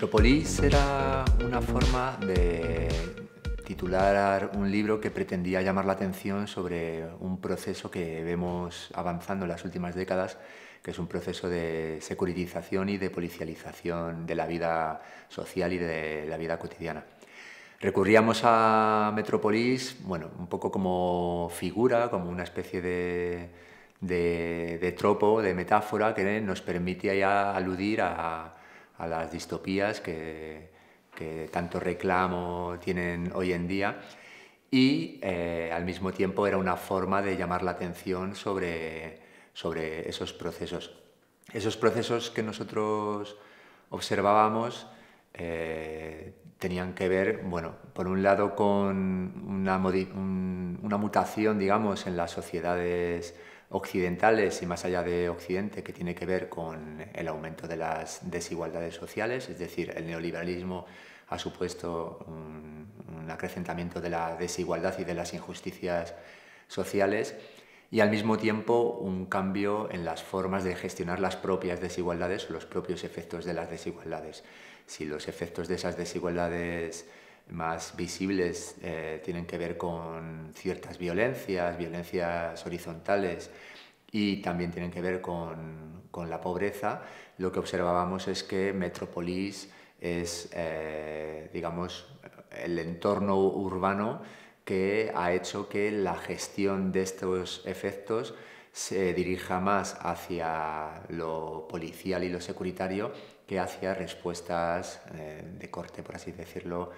Metropolis era una forma de titular un libro que pretendía llamar la atención sobre un proceso que vemos avanzando en las últimas décadas, que es un proceso de securitización y de policialización de la vida social y de la vida cotidiana. Recurríamos a Metropolis, bueno, un poco como figura, como una especie de, de tropo, de metáfora que nos permitía aludir a, a las distopías que, tanto reclamo tienen hoy en día y eh, al mismo tiempo era una forma de llamar la atención sobre, esos procesos. Esos procesos que nosotros observábamos eh, tenían que ver, bueno, por un lado con una, una mutación, digamos, en las sociedades occidentales y más allá de Occidente, que tiene que ver con el aumento de las desigualdades sociales, es decir, el neoliberalismo ha supuesto un, acrecentamiento de la desigualdad y de las injusticias sociales y al mismo tiempo un cambio en las formas de gestionar las propias desigualdades o los propios efectos de las desigualdades. Si los efectos de esas desigualdades más visibles eh, tienen que ver con ciertas violencias, violencias horizontales y también tienen que ver con, la pobreza, lo que observábamos es que Metropolis es, eh, digamos, el entorno urbano que ha hecho que la gestión de estos efectos se dirija más hacia lo policial y lo securitario que hacia respuestas eh, de corte, por así decirlo,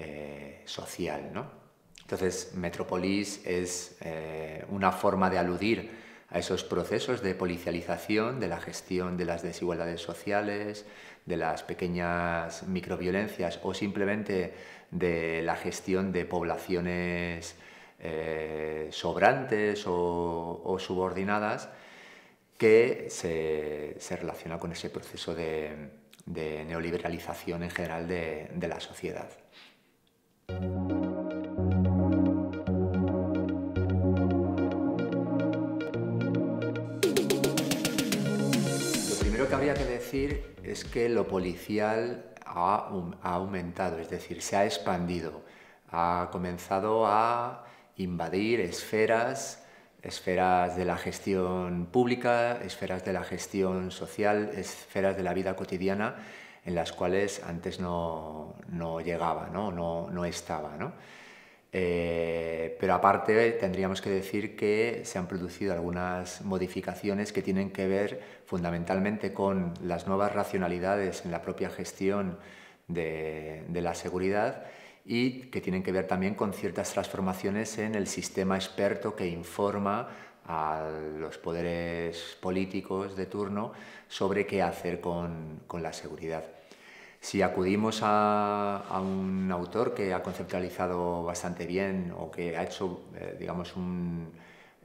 eh, social. ¿no? Entonces, Metropolis es eh, una forma de aludir a esos procesos de policialización, de la gestión de las desigualdades sociales, de las pequeñas microviolencias o simplemente de la gestión de poblaciones eh, sobrantes o, subordinadas que se, se, relaciona con ese proceso de, neoliberalización en general de la sociedad. Lo primero que habría que decir es que lo policial ha, aumentado, es decir, se ha expandido, ha comenzado a invadir esferas esferas de la gestión pública, esferas de la gestión social, esferas de la vida cotidiana en las cuales antes no, llegaba, no, estaba. Eh, pero aparte tendríamos que decir que se han producido algunas modificaciones que tienen que ver fundamentalmente con las nuevas racionalidades en la propia gestión de la seguridad y que tienen que ver también con ciertas transformaciones en el sistema experto que informa a los poderes políticos de turno sobre qué hacer con, la seguridad. Si acudimos a, un autor que ha conceptualizado bastante bien o que ha hecho, eh, digamos,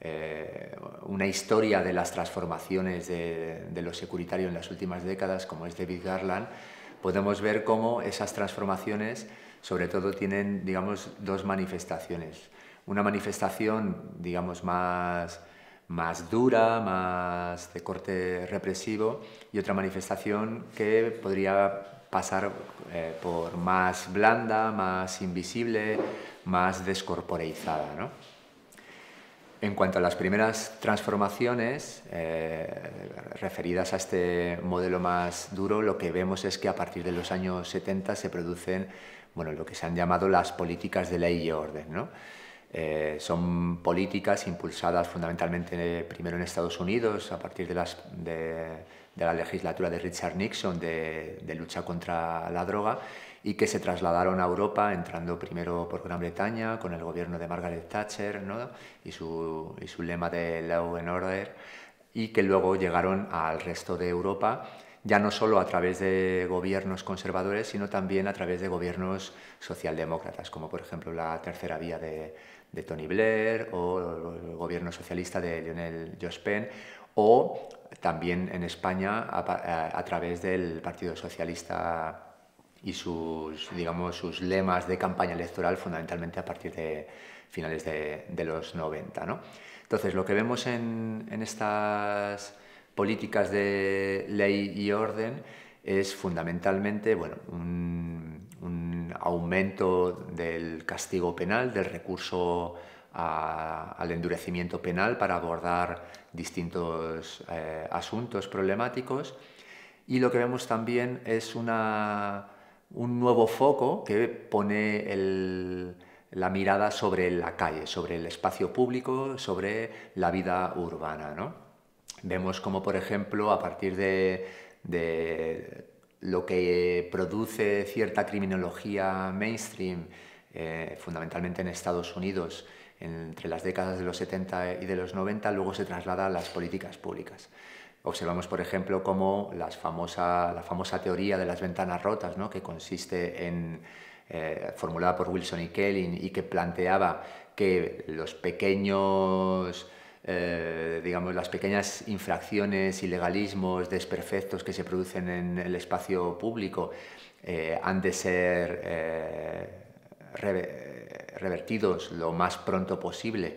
eh, una historia de las transformaciones de, de lo securitario en las últimas décadas, como es David Garland, podemos ver cómo esas transformaciones sobre todo tienen, digamos, dos manifestaciones. Una manifestación, digamos, más más dura, más de corte represivo, y otra manifestación que podría pasar eh, por más blanda, más invisible, más descorporeizada. En cuanto a las primeras transformaciones eh, referidas a este modelo más duro, lo que vemos es que a partir de los años 70 se producen lo que se han llamado las políticas de ley y orden. Eh, son políticas impulsadas fundamentalmente eh, primero en Estados Unidos, a partir de, las, de, la legislatura de Richard Nixon de, lucha contra la droga, y que se trasladaron a Europa, entrando primero por Gran Bretaña, con el gobierno de Margaret Thatcher y, su, y su lema de Law and Order, y que luego llegaron al resto de Europa ya no solo a través de gobiernos conservadores, sino también a través de gobiernos socialdemócratas, como por ejemplo la tercera vía de, de Tony Blair o el gobierno socialista de Lionel Jospin o también en España a, través del Partido Socialista y sus, digamos, sus lemas de campaña electoral fundamentalmente a partir de finales de, los 90. Entonces, lo que vemos en, estas políticas de ley y orden es fundamentalmente bueno, un, un aumento del castigo penal, del recurso al endurecimiento penal para abordar distintos eh, asuntos problemáticos. Y lo que vemos también es una, un nuevo foco que pone la mirada sobre la calle, sobre el espacio público, sobre la vida urbana. Vemos como, por ejemplo, a partir de lo que produce cierta criminología mainstream, eh, fundamentalmente en Estados Unidos, entre las décadas de los 70 y de los 90, luego se traslada a las políticas públicas. Observamos, por ejemplo, cómo la famosa teoría de las ventanas rotas, ¿no? que consiste en, eh, formulada por Wilson y Kelly, y que planteaba que los pequeños eh, digamos, las pequeñas infracciones, ilegalismos, desperfectos que se producen en el espacio público eh, han de ser eh, revertidos lo más pronto posible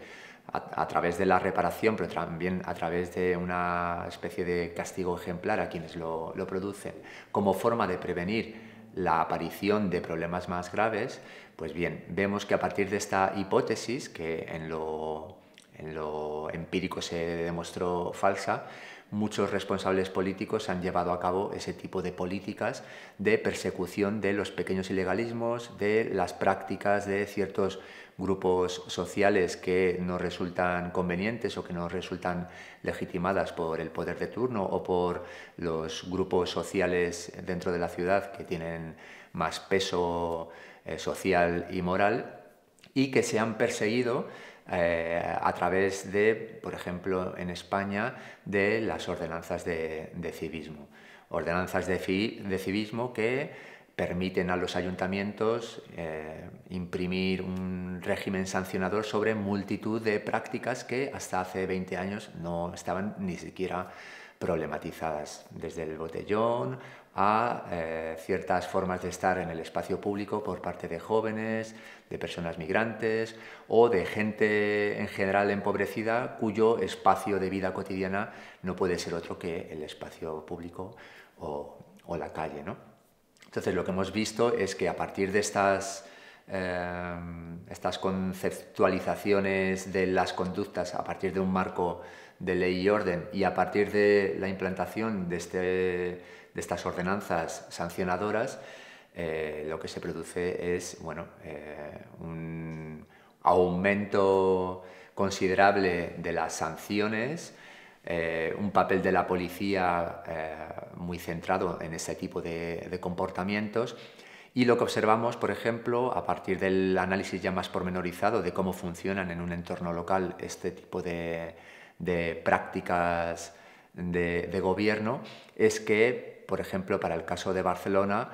a, través de la reparación, pero también a través de una especie de castigo ejemplar a quienes lo producen, como forma de prevenir la aparición de problemas más graves, pues bien, vemos que a partir de esta hipótesis, que en lo en lo empírico se demostró falsa, muchos responsables políticos han llevado a cabo ese tipo de políticas de persecución de los pequeños ilegalismos, de las prácticas de ciertos grupos sociales que no resultan convenientes o que no resultan legitimadas por el poder de turno o por los grupos sociales dentro de la ciudad que tienen más peso eh, social y moral y que se han perseguido eh, a través de, por ejemplo, en España, de las ordenanzas de, civismo. Ordenanzas de, civismo que permiten a los ayuntamientos eh, imprimir un régimen sancionador sobre multitud de prácticas que hasta hace 20 años no estaban ni siquiera problematizadas, desde el botellón a eh, ciertas formas de estar en el espacio público por parte de jóvenes, de personas migrantes o de gente en general empobrecida cuyo espacio de vida cotidiana no puede ser otro que el espacio público o, la calle. Entonces lo que hemos visto es que a partir de estas, em, estas conceptualizaciones de las conductas, a partir de un marco de ley y orden y a partir de la implantación de, este, de estas ordenanzas sancionadoras, eh, lo que se produce es bueno, eh, un aumento considerable de las sanciones, eh, un papel de la policía muy centrado en ese tipo de comportamientos y lo que observamos, por ejemplo, a partir del análisis ya más pormenorizado de cómo funcionan en un entorno local este tipo de, de prácticas de, gobierno es que, por ejemplo, para el caso de Barcelona,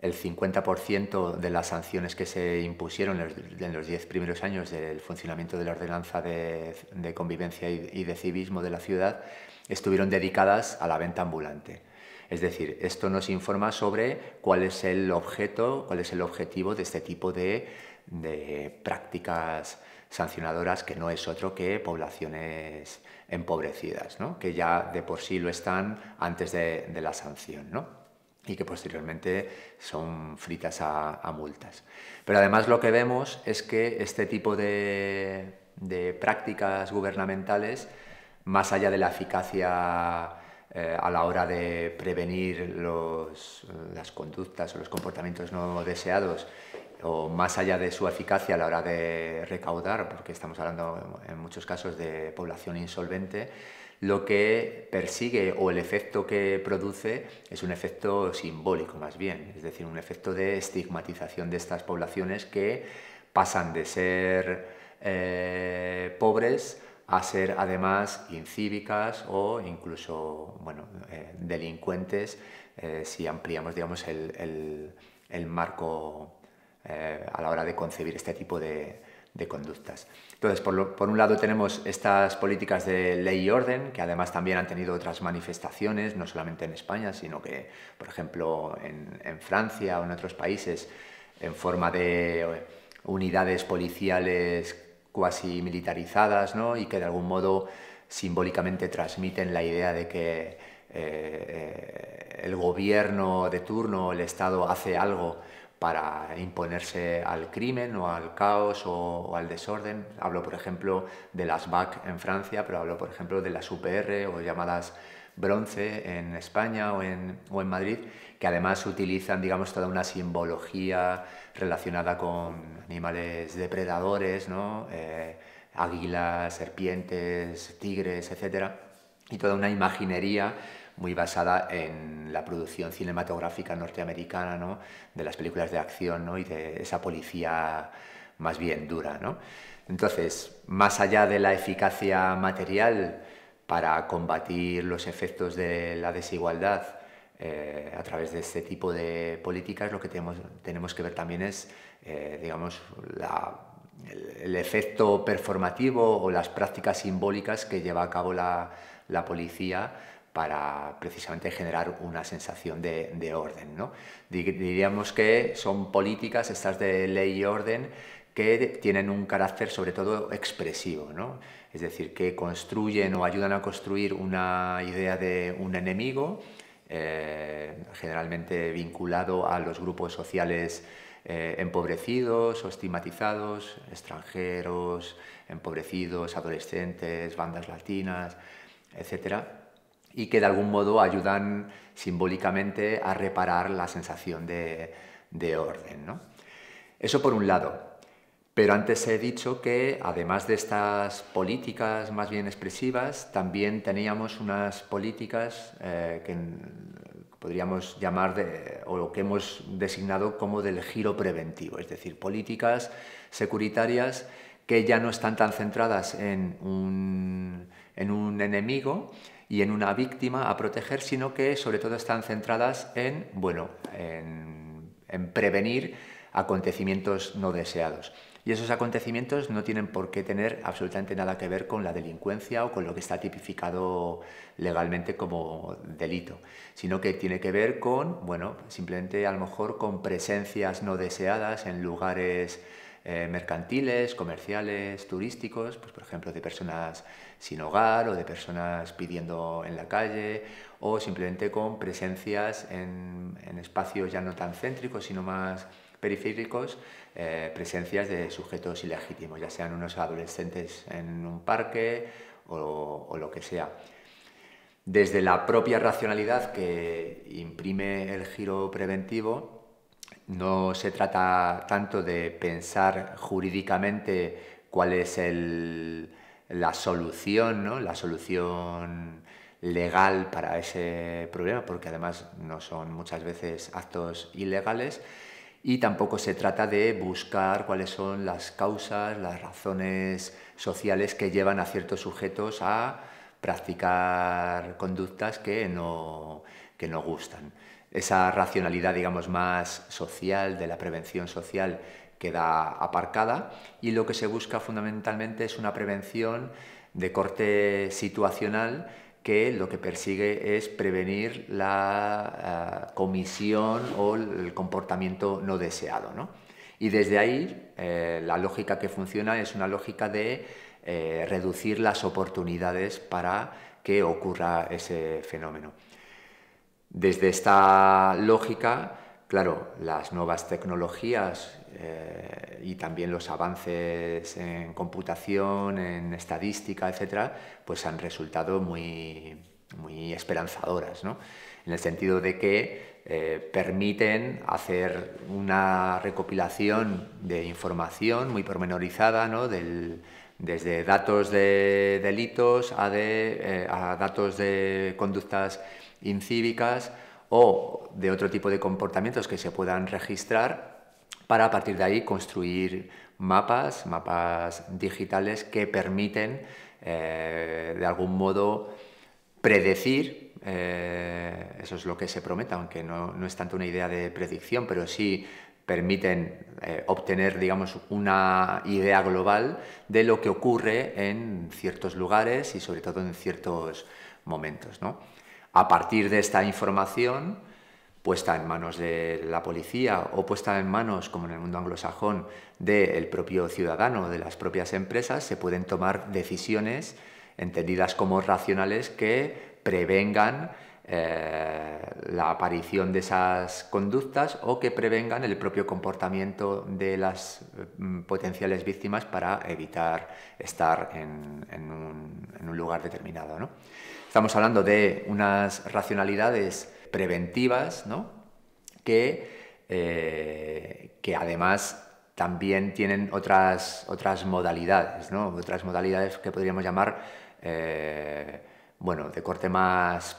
el 50% de las sanciones que se impusieron en los 10 primeros años del funcionamiento de la ordenanza de, convivencia y, de civismo de la ciudad estuvieron dedicadas a la venta ambulante. Es decir, esto nos informa sobre cuál es el objeto, cuál es el objetivo de este tipo de, de prácticas sancionadoras, que no es otro que poblaciones empobrecidas, que ya de por sí lo están antes de, la sanción. y que posteriormente son fritas a, multas. Pero además lo que vemos es que este tipo de, prácticas gubernamentales, más allá de la eficacia eh, a la hora de prevenir las conductas o los comportamientos no deseados o más allá de su eficacia a la hora de recaudar, porque estamos hablando en muchos casos de población insolvente, lo que persigue o el efecto que produce es un efecto simbólico más bien, es decir, un efecto de estigmatización de estas poblaciones que pasan de ser eh, pobres a ser además incívicas o incluso bueno, eh, delincuentes eh, si ampliamos digamos, el, el, el marco eh, a la hora de concebir este tipo de, conductas. Entonces, por, un lado tenemos estas políticas de ley y orden, que además también han tenido otras manifestaciones, no solamente en España, sino que, por ejemplo, en, Francia o en otros países, en forma de unidades policiales cuasi militarizadas, ¿no? y que de algún modo simbólicamente transmiten la idea de que eh, eh, el gobierno de turno, el Estado, hace algo para imponerse al crimen o al caos o, al desorden. Hablo, por ejemplo, de las BAC en Francia, pero hablo, por ejemplo, de las UPR o llamadas bronce en España o en, Madrid, que además utilizan, digamos, toda una simbología relacionada con animales depredadores, ¿no? Eh, águilas, serpientes, tigres, etc. Y toda una imaginería muy basada en la producción cinematográfica norteamericana, ¿no? de las películas de acción ¿no? y de esa policía más bien dura. ¿no? Entonces, más allá de la eficacia material para combatir los efectos de la desigualdad eh, a través de este tipo de políticas, lo que tenemos, tenemos que ver también es, eh, digamos, la, el, efecto performativo o las prácticas simbólicas que lleva a cabo la, la policía para precisamente generar una sensación de, orden. Diríamos que son políticas estas de ley y orden que tienen un carácter sobre todo expresivo, es decir, que construyen o ayudan a construir una idea de un enemigo, eh, generalmente vinculado a los grupos sociales eh, empobrecidos o estigmatizados, extranjeros, empobrecidos, adolescentes, bandas latinas, etc y que de algún modo ayudan simbólicamente a reparar la sensación de, orden. ¿no? Eso por un lado. Pero antes he dicho que, además de estas políticas más bien expresivas, también teníamos unas políticas eh, que podríamos llamar, o que hemos designado como del giro preventivo, es decir, políticas securitarias que ya no están tan centradas en un enemigo, y en una víctima a proteger, sino que sobre todo están centradas en, bueno, en, prevenir acontecimientos no deseados. Y esos acontecimientos no tienen por qué tener absolutamente nada que ver con la delincuencia o con lo que está tipificado legalmente como delito, sino que tiene que ver con, bueno, simplemente a lo mejor con presencias no deseadas en lugares eh, mercantiles, comerciales, turísticos, pues, por ejemplo de personas sin hogar o de personas pidiendo en la calle o simplemente con presencias en, espacios ya no tan céntricos sino más periféricos eh, presencias de sujetos ilegítimos, ya sean unos adolescentes en un parque o, lo que sea. Desde la propia racionalidad que imprime el giro preventivo, no se trata tanto de pensar jurídicamente cuál es la solución, la solución legal para ese problema, porque además no son muchas veces actos ilegales, y tampoco se trata de buscar cuáles son las causas, las razones sociales que llevan a ciertos sujetos a practicar conductas que que no gustan esa racionalidad, digamos, más social, de la prevención social, queda aparcada y lo que se busca fundamentalmente es una prevención de corte situacional que lo que persigue es prevenir la eh, comisión o el comportamiento no deseado. Y desde ahí eh, la lógica que funciona es una lógica de eh, reducir las oportunidades para que ocurra ese fenómeno. Desde esta lógica, claro, las nuevas tecnologías eh, y también los avances en computación, en estadística, etc., pues han resultado muy, muy esperanzadoras, ¿no? En el sentido de que eh, permiten hacer una recopilación de información muy pormenorizada, desde datos de delitos a, de, eh, a datos de conductas incívicas o de otro tipo de comportamientos que se puedan registrar para a partir de ahí construir mapas, mapas digitales que permiten eh, de algún modo predecir, eh, eso es lo que se promete, aunque no, es tanto una idea de predicción, pero sí permiten eh, obtener, digamos, una idea global de lo que ocurre en ciertos lugares y sobre todo en ciertos momentos, a partir de esta información, puesta en manos de la policía o puesta en manos, como en el mundo anglosajón, del propio ciudadano o de las propias empresas, se pueden tomar decisiones entendidas como racionales que prevengan eh, la aparición de esas conductas o que prevengan el propio comportamiento de las mm, potenciales víctimas para evitar estar en, un, lugar determinado. Estamos hablando de unas racionalidades preventivas, Que, eh, que además también tienen otras, otras modalidades, Otras modalidades que podríamos llamar, eh, bueno, de corte más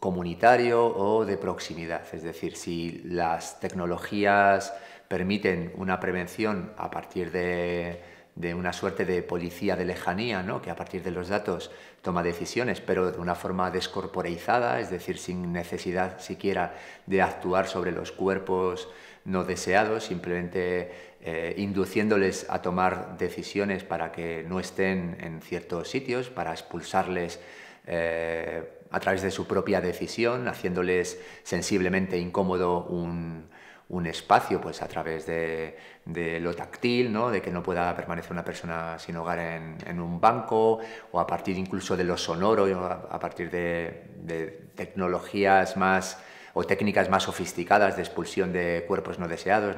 comunitario o de proximidad. Es decir, si las tecnologías permiten una prevención a partir de, una suerte de policía de lejanía, que a partir de los datos toma decisiones, pero de una forma descorporeizada, es decir, sin necesidad siquiera de actuar sobre los cuerpos no deseados, simplemente eh, induciéndoles a tomar decisiones para que no estén en ciertos sitios, para expulsarles eh, a través de su propia decisión, haciéndoles sensiblemente incómodo un, un espacio pues a través de, lo táctil, ¿no? de que no pueda permanecer una persona sin hogar en, un banco, o a partir incluso de lo sonoro, a partir de, tecnologías más o técnicas más sofisticadas de expulsión de cuerpos no deseados,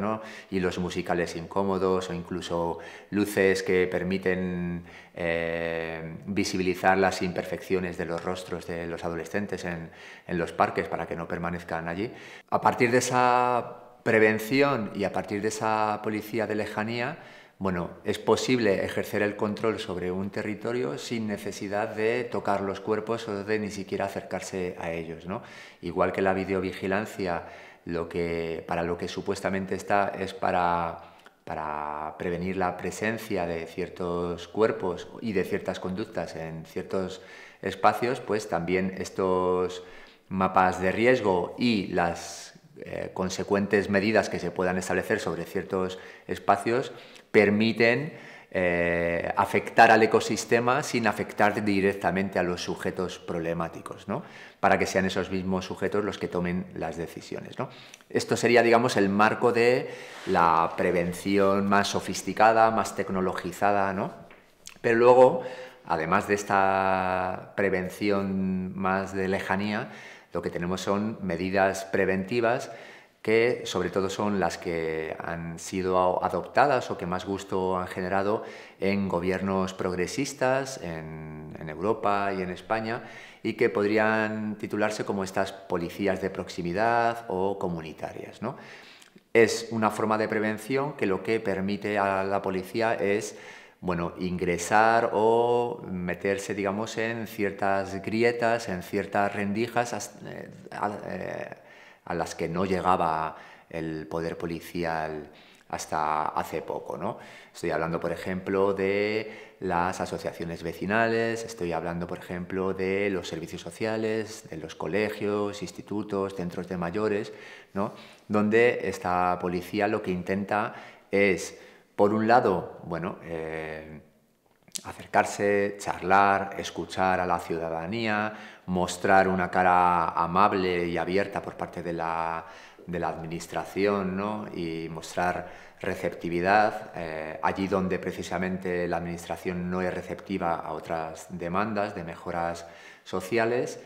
y los musicales incómodos, o incluso luces que permiten eh, visibilizar las imperfecciones de los rostros de los adolescentes en, en los parques para que no permanezcan allí. A partir de esa prevención y a partir de esa policía de lejanía, bueno, es posible ejercer el control sobre un territorio sin necesidad de tocar los cuerpos o de ni siquiera acercarse a ellos, ¿no? Igual que la videovigilancia, lo que, para lo que supuestamente está es para, para prevenir la presencia de ciertos cuerpos y de ciertas conductas en ciertos espacios, pues también estos mapas de riesgo y las eh, consecuentes medidas que se puedan establecer sobre ciertos espacios permiten eh, afectar al ecosistema sin afectar directamente a los sujetos problemáticos, para que sean esos mismos sujetos los que tomen las decisiones. Esto sería, digamos, el marco de la prevención más sofisticada, más tecnologizada, pero luego, además de esta prevención más de lejanía, lo que tenemos son medidas preventivas que sobre todo son las que han sido adoptadas o que más gusto han generado en gobiernos progresistas en, Europa y en España y que podrían titularse como estas policías de proximidad o comunitarias. ¿no? Es una forma de prevención que lo que permite a la policía es bueno, ingresar o meterse, digamos, en ciertas grietas, en ciertas rendijas eh, eh, a, las que no llegaba el poder policial hasta hace poco. ¿no? Estoy hablando, por ejemplo, de las asociaciones vecinales, estoy hablando, por ejemplo, de los servicios sociales, de los colegios, institutos, centros de mayores, ¿no? donde esta policía lo que intenta es por un lado, bueno, eh, acercarse, charlar, escuchar a la ciudadanía, mostrar una cara amable y abierta por parte de la, administración y mostrar receptividad eh, allí donde precisamente la administración no es receptiva a otras demandas de mejoras sociales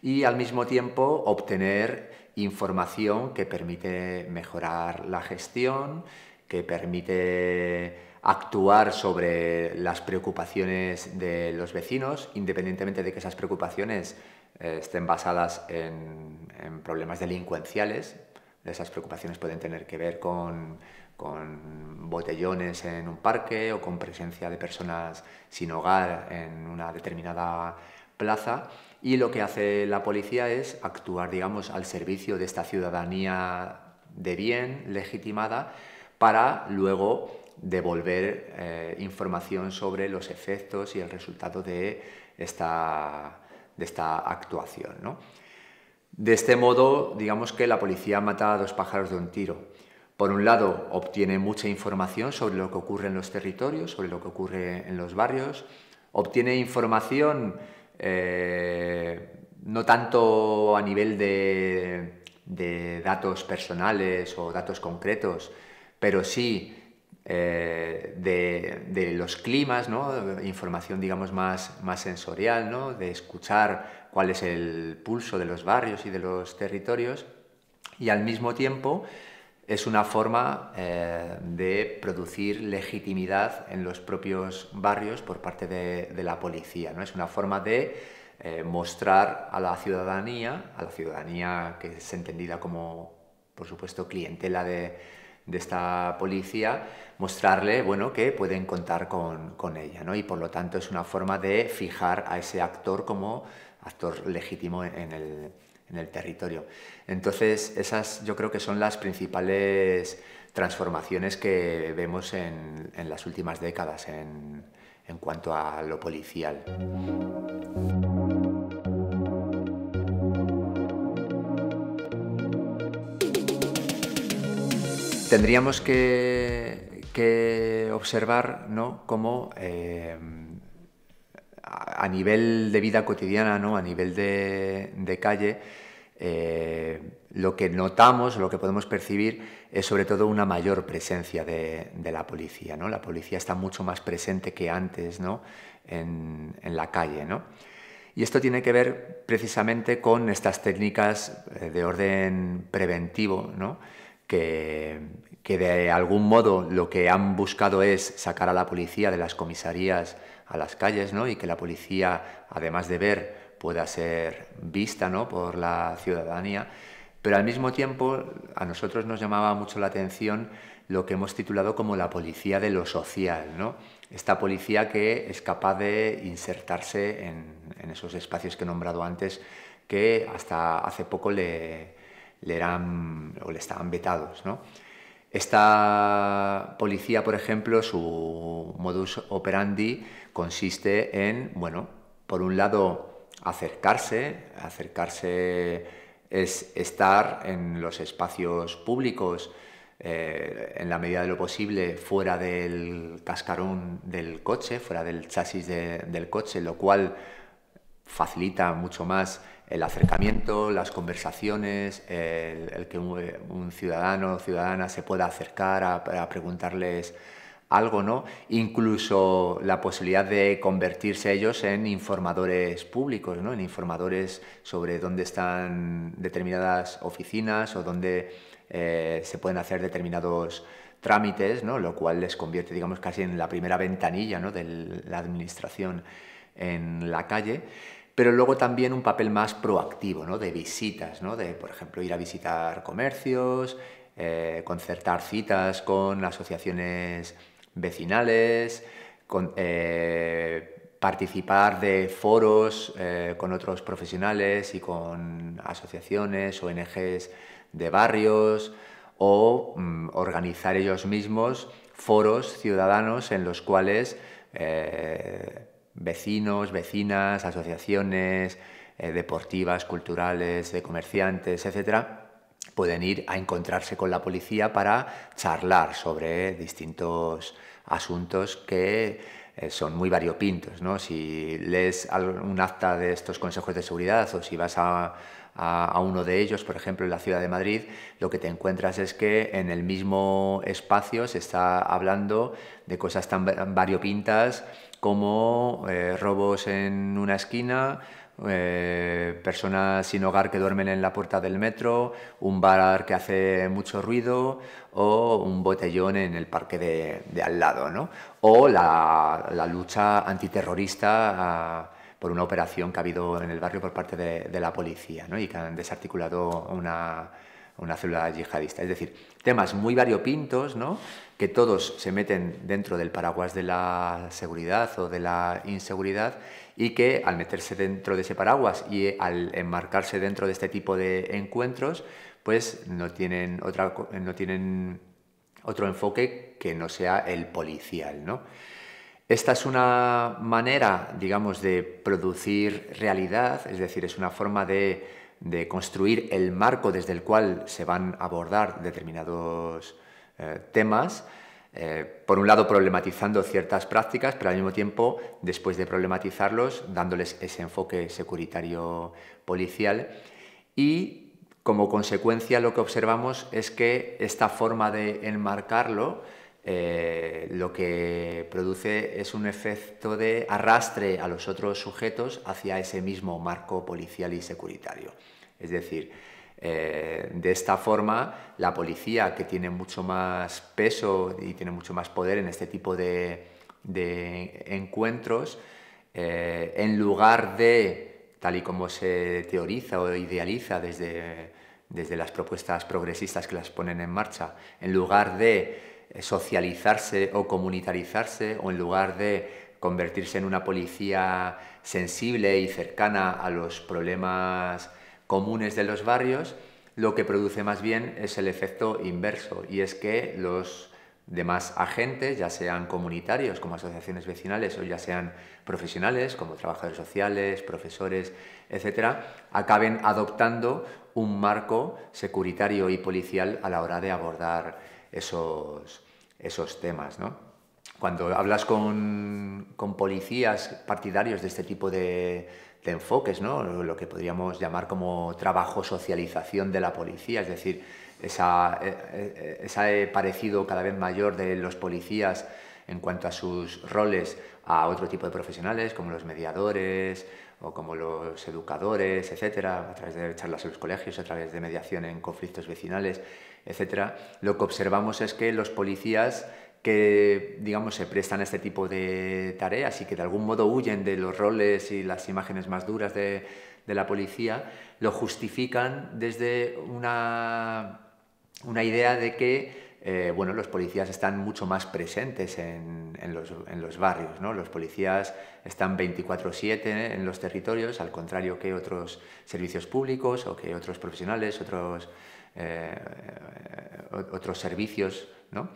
y al mismo tiempo obtener información que permite mejorar la gestión que permite actuar sobre las preocupaciones de los vecinos, independientemente de que esas preocupaciones eh, estén basadas en, problemas delincuenciales. Esas preocupaciones pueden tener que ver con, con botellones en un parque o con presencia de personas sin hogar en una determinada plaza y lo que hace la policía es actuar digamos al servicio de esta ciudadanía de bien legitimada para luego devolver eh, información sobre los efectos y el resultado de esta, actuación. De este modo, digamos que la policía mata a dos pájaros de un tiro. Por un lado, obtiene mucha información sobre lo que ocurre en los territorios, sobre lo que ocurre en los barrios, obtiene información eh, no tanto a nivel de datos personales o datos concretos, pero sí eh, de, los climas, ¿no? información digamos más, sensorial, ¿no? de escuchar cuál es el pulso de los barrios y de los territorios y al mismo tiempo es una forma eh, de producir legitimidad en los propios barrios por parte de, la policía. ¿no? Es una forma de eh, mostrar a la ciudadanía, a la ciudadanía que es entendida como, por supuesto, clientela de, de esta policía, mostrarle bueno, que pueden contar con, ella. ¿no? Y por lo tanto es una forma de fijar a ese actor como actor legítimo en el, territorio. Entonces, esas yo creo que son las principales transformaciones que vemos en, las últimas décadas en, en cuanto a lo policial. tendríamos que, observar cómo eh, a nivel de vida cotidiana, a nivel de, calle, eh, lo que notamos, lo que podemos percibir, es sobre todo una mayor presencia de, la policía. La policía está mucho más presente que antes en, la calle. Y esto tiene que ver precisamente con estas técnicas eh, de orden preventivo, ¿no? que, de algún modo lo que han buscado es sacar a la policía de las comisarías a las calles, ¿no? Y que la policía, además de ver, pueda ser vista, ¿no? Por la ciudadanía. Pero al mismo tiempo, a nosotros nos llamaba mucho la atención lo que hemos titulado como la policía de lo social, ¿no? Esta policía que es capaz de insertarse en esos espacios que he nombrado antes, que hasta hace poco le, le eran o le estaban vetados, Esta policía, por ejemplo, su modus operandi consiste en, bueno, por un lado, acercarse, acercarse es estar en los espacios públicos, eh, en la medida de lo posible, fuera del cascarón del coche, fuera del chasis del coche, lo cual facilita mucho más el acercamiento, las conversaciones, el, que un, ciudadano o ciudadana se pueda acercar a, preguntarles algo, ¿no? Incluso la posibilidad de convertirse ellos en informadores públicos, ¿no? En informadores sobre dónde están determinadas oficinas o dónde eh, se pueden hacer determinados trámites, ¿no? Lo cual les convierte, digamos, casi en la primera ventanilla, ¿no? De la administración en la calle pero luego también un papel más proactivo, de visitas, de, por ejemplo, ir a visitar comercios, eh, concertar citas con asociaciones vecinales, eh, participar de foros eh, con otros profesionales y con asociaciones, ONGs de barrios o mm, organizar ellos mismos foros ciudadanos en los cuales vecinos, vecinas, asociaciones eh, deportivas, culturales, de comerciantes, etcétera, pueden ir a encontrarse con la policía para charlar sobre distintos asuntos que eh, son muy variopintos. Si lees un acta de estos consejos de seguridad o si vas a, uno de ellos, por ejemplo, en la ciudad de Madrid, lo que te encuentras es que en el mismo espacio se está hablando de cosas tan variopintas como eh, robos en una esquina, eh, personas sin hogar que duermen en la puerta del metro, un bar que hace mucho ruido o un botellón en el parque de, al lado, o la, lucha antiterrorista ah, por una operación que ha habido en el barrio por parte de, la policía y que han desarticulado una, una célula yihadista. Es decir, temas muy variopintos, que todos se meten dentro del paraguas de la seguridad o de la inseguridad y que al meterse dentro de ese paraguas y al enmarcarse dentro de este tipo de encuentros, pues no tienen, otra, no tienen otro enfoque que no sea el policial. Esta es una manera, digamos, de producir realidad, es decir, es una forma de de construir el marco desde el cual se van a abordar determinados eh, temas, eh, por un lado problematizando ciertas prácticas, pero al mismo tiempo, después de problematizarlos, dándoles ese enfoque securitario policial. Y como consecuencia lo que observamos es que esta forma de enmarcarlo eh, lo que produce es un efecto de arrastre a los otros sujetos hacia ese mismo marco policial y securitario. Es decir, eh, de esta forma, la policía, que tiene mucho más peso y tiene mucho más poder en este tipo de, encuentros, eh, en lugar de, tal y como se teoriza o idealiza desde, desde las propuestas progresistas que las ponen en marcha, en lugar de socializarse o comunitarizarse o en lugar de convertirse en una policía sensible y cercana a los problemas comunes de los barrios, lo que produce más bien es el efecto inverso y es que los demás agentes, ya sean comunitarios como asociaciones vecinales o ya sean profesionales como trabajadores sociales, profesores, etc., acaben adoptando un marco securitario y policial a la hora de abordar esos, temas. Cuando hablas con, policías partidarios de este tipo de, enfoques, ¿no? lo que podríamos llamar como trabajo socialización de la policía, es decir, esa, eh, eh, ese eh, parecido cada vez mayor de los policías en cuanto a sus roles a otro tipo de profesionales, como los mediadores o como los educadores, etcétera, a través de charlas en los colegios, a través de mediación en conflictos vecinales etc., lo que observamos es que los policías que, digamos, se prestan a este tipo de tareas y que de algún modo huyen de los roles y las imágenes más duras de, la policía, lo justifican desde una, idea de que eh, bueno, los policías están mucho más presentes en, los, barrios, ¿no? los policías están 24/7 en los territorios, al contrario que otros servicios públicos o que otros profesionales, otros eh, otros servicios, ¿no?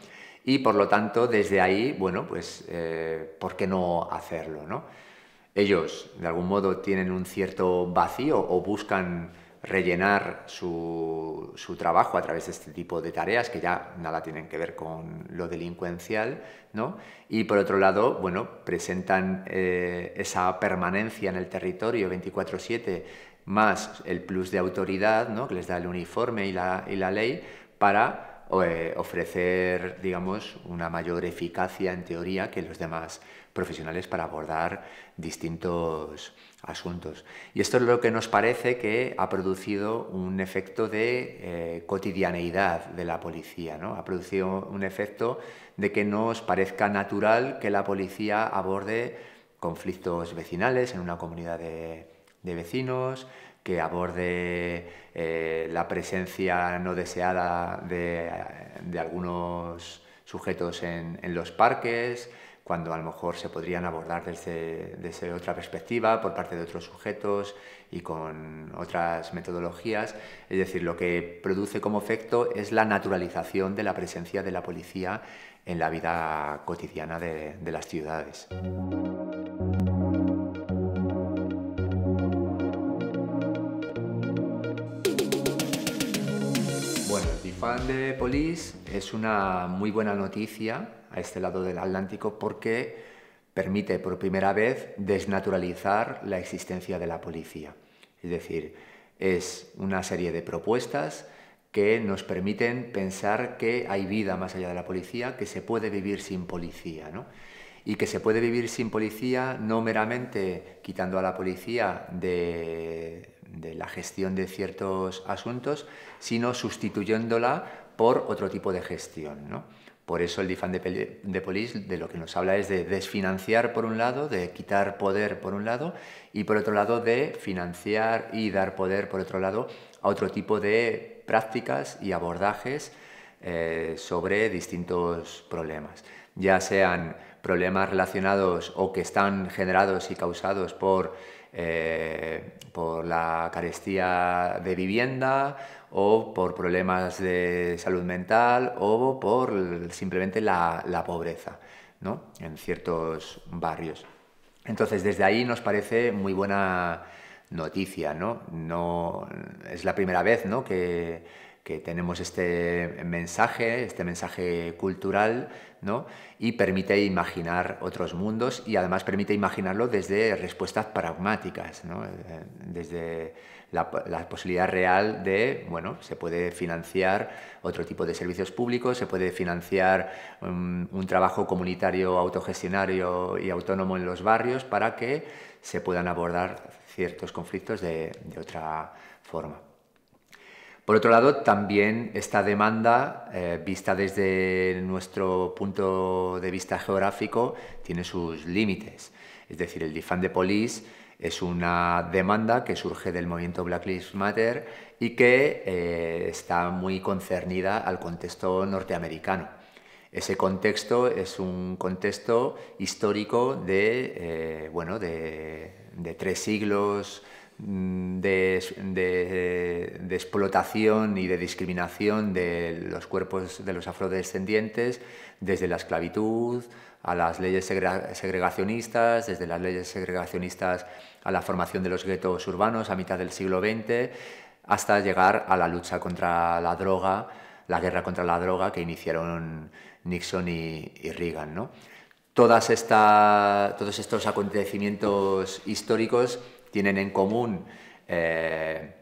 Y por lo tanto, desde ahí, bueno, pues, eh, ¿por qué no hacerlo, Ellos, de algún modo, tienen un cierto vacío o buscan rellenar su, trabajo a través de este tipo de tareas que ya nada tienen que ver con lo delincuencial, ¿no? Y por otro lado, bueno, presentan eh, esa permanencia en el territorio 24-7 más el plus de autoridad que les da el uniforme y la, ley para eh, ofrecer, digamos, una mayor eficacia en teoría que los demás profesionales para abordar distintos asuntos. Y esto es lo que nos parece que ha producido un efecto de eh, cotidianeidad de la policía, ¿no? ha producido un efecto de que nos parezca natural que la policía aborde conflictos vecinales en una comunidad de, de vecinos, que aborde eh, la presencia no deseada de, algunos sujetos en, los parques, cuando a lo mejor se podrían abordar desde, otra perspectiva por parte de otros sujetos y con otras metodologías. Es decir, lo que produce como efecto es la naturalización de la presencia de la policía en la vida cotidiana de, de las ciudades. fan de Police es una muy buena noticia a este lado del Atlántico porque permite por primera vez desnaturalizar la existencia de la policía. Es decir, es una serie de propuestas que nos permiten pensar que hay vida más allá de la policía, que se puede vivir sin policía, ¿no? Y que se puede vivir sin policía no meramente quitando a la policía de, de la gestión de ciertos asuntos, sino sustituyéndola por otro tipo de gestión. ¿no? Por eso el DIFAN de, Polis de lo que nos habla es de desfinanciar por un lado, de quitar poder por un lado, y por otro lado de financiar y dar poder por otro lado a otro tipo de prácticas y abordajes eh, sobre distintos problemas, ya sean problemas relacionados o que están generados y causados por eh, por la carestía de vivienda o por problemas de salud mental o por simplemente la, pobreza ¿no? en ciertos barrios. Entonces, desde ahí nos parece muy buena noticia, ¿no? no es la primera vez que que tenemos este mensaje, este mensaje cultural, ¿no? y permite imaginar otros mundos y además permite imaginarlo desde respuestas pragmáticas, ¿no? Eh, desde la, posibilidad real de, bueno, se puede financiar otro tipo de servicios públicos, se puede financiar mm, un trabajo comunitario autogestionario y autónomo en los barrios para que se puedan abordar ciertos conflictos de otra forma. Por otro lado, también esta demanda, eh, vista desde nuestro punto de vista geográfico, tiene sus límites. Es decir, el Defund de Police es una demanda que surge del movimiento Black Lives Matter y que eh, está muy concernida al contexto norteamericano. Ese contexto es un contexto histórico de, eh, bueno, de tres siglos Mm, de, explotación y de discriminación de los cuerpos de los afrodescendientes, desde la esclavitud a las leyes segregacionistas, desde las leyes segregacionistas a la formación de los guetos urbanos a mitad del siglo XX, hasta llegar a la lucha contra la droga, la guerra contra la droga que iniciaron Nixon y, Reagan. Todas todos estos acontecimientos históricos tienen en común eh,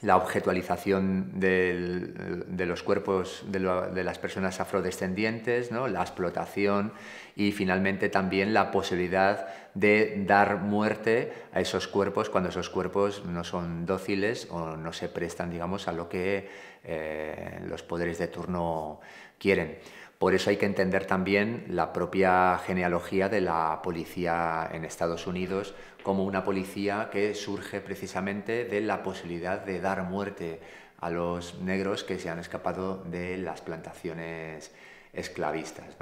la objetualización de los cuerpos de, las personas afrodescendientes, la explotación y finalmente también la posibilidad de dar muerte a esos cuerpos cuando esos cuerpos no son dóciles o no se prestan digamos, a lo que eh, los poderes de turno quieren. Por eso hay que entender también la propia genealogía de la policía en Estados Unidos, como una policía que surge precisamente de la posibilidad de dar muerte a los negros que se han escapado de las plantaciones esclavistas.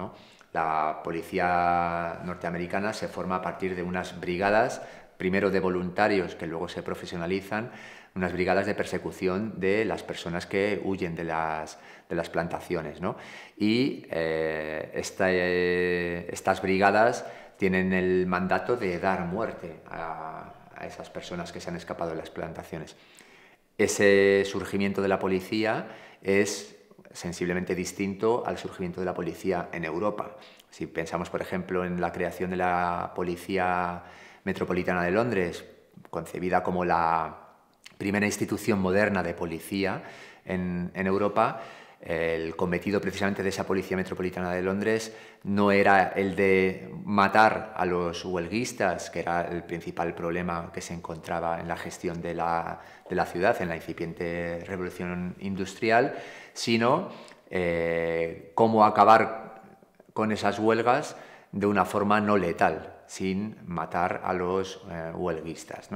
La policía norteamericana se forma a partir de unas brigadas, primero de voluntarios que luego se profesionalizan, unas brigadas de persecución de las personas que huyen de las, de las plantaciones. Y eh, eh, estas brigadas tienen el mandato de dar muerte a, esas personas que se han escapado de las plantaciones. Ese surgimiento de la policía es sensiblemente distinto al surgimiento de la policía en Europa. Si pensamos, por ejemplo, en la creación de la Policía Metropolitana de Londres, concebida como la primera institución moderna de policía en, en Europa, el cometido precisamente de esa Policía Metropolitana de Londres no era el de matar a los huelguistas, que era el principal problema que se encontraba en la gestión de la, ciudad, en la incipiente revolución industrial, sino eh, cómo acabar con esas huelgas de una forma no letal, sin matar a los eh, huelguistas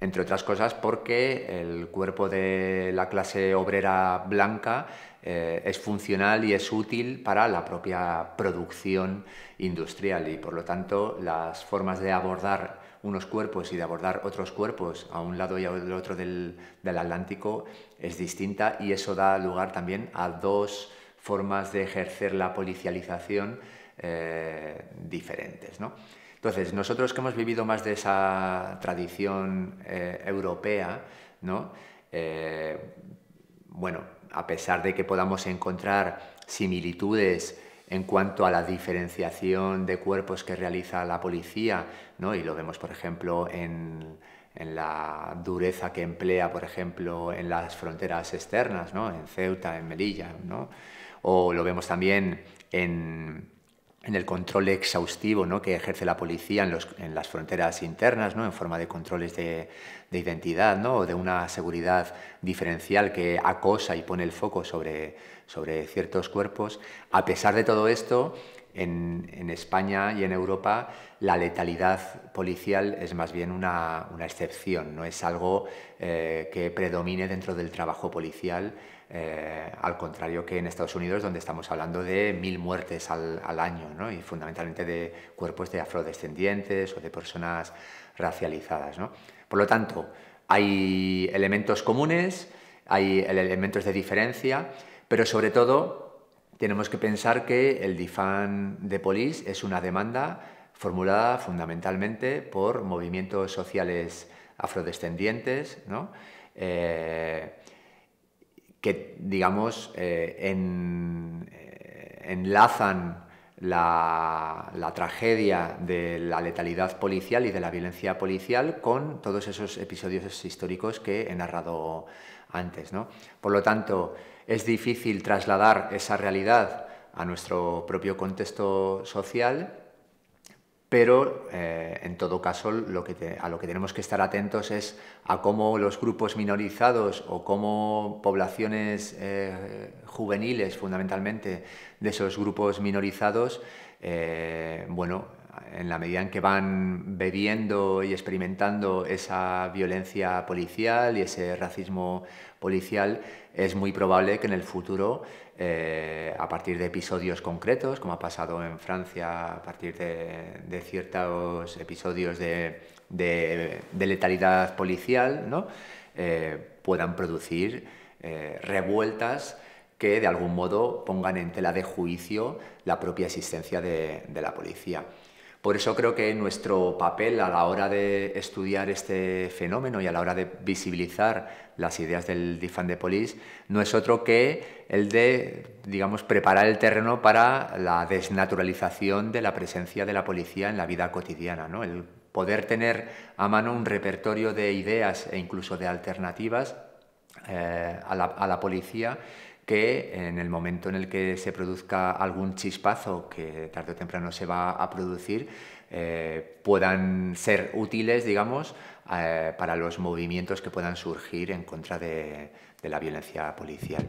entre otras cosas porque el cuerpo de la clase obrera blanca eh, es funcional y es útil para la propia producción industrial y por lo tanto las formas de abordar unos cuerpos y de abordar otros cuerpos a un lado y al otro del, Atlántico es distinta y eso da lugar también a dos formas de ejercer la policialización eh, diferentes. Entonces, nosotros que hemos vivido más de esa tradición eh, europea, eh, bueno, a pesar de que podamos encontrar similitudes en cuanto a la diferenciación de cuerpos que realiza la policía, y lo vemos, por ejemplo, en, la dureza que emplea, por ejemplo, en las fronteras externas, en Ceuta, en Melilla, o lo vemos también en, en el control exhaustivo ¿no? que ejerce la policía en, las fronteras internas, ¿no? en forma de controles de, identidad ¿no? o de una seguridad diferencial que acosa y pone el foco sobre, ciertos cuerpos. A pesar de todo esto, en, España y en Europa la letalidad policial es más bien una, excepción, no es algo eh, que predomine dentro del trabajo policial eh, al contrario que en Estados Unidos, donde estamos hablando de mil muertes al, año, y fundamentalmente de cuerpos de afrodescendientes o de personas racializadas. Por lo tanto, hay elementos comunes, hay elementos de diferencia, pero sobre todo tenemos que pensar que el difán de Polis es una demanda formulada fundamentalmente por movimientos sociales afrodescendientes, eh, que, digamos, eh, eh, enlazan la, tragedia de la letalidad policial y de la violencia policial con todos esos episodios históricos que he narrado antes. Por lo tanto, es difícil trasladar esa realidad a nuestro propio contexto social pero eh, en todo caso a lo que tenemos que estar atentos es a cómo los grupos minorizados o cómo poblaciones eh, juveniles fundamentalmente de esos grupos minorizados eh, bueno, en la medida en que van bebiendo y experimentando esa violencia policial y ese racismo policial, es muy probable que en el futuro, eh, a partir de episodios concretos, como ha pasado en Francia, a partir de, ciertos episodios de, letalidad policial, eh, puedan producir eh, revueltas que de algún modo pongan en tela de juicio la propia existencia de la policía. Por eso creo que nuestro papel a la hora de estudiar este fenómeno y a la hora de visibilizar las ideas del Defund de Police no es otro que el de, digamos, preparar el terreno para la desnaturalización de la presencia de la policía en la vida cotidiana, ¿no? El poder tener a mano un repertorio de ideas e incluso de alternativas eh, a la policía que en el momento en el que se produzca algún chispazo que tarde o temprano se va a producir, eh, puedan ser útiles, digamos, eh, para los movimientos que puedan surgir en contra de la violencia policial.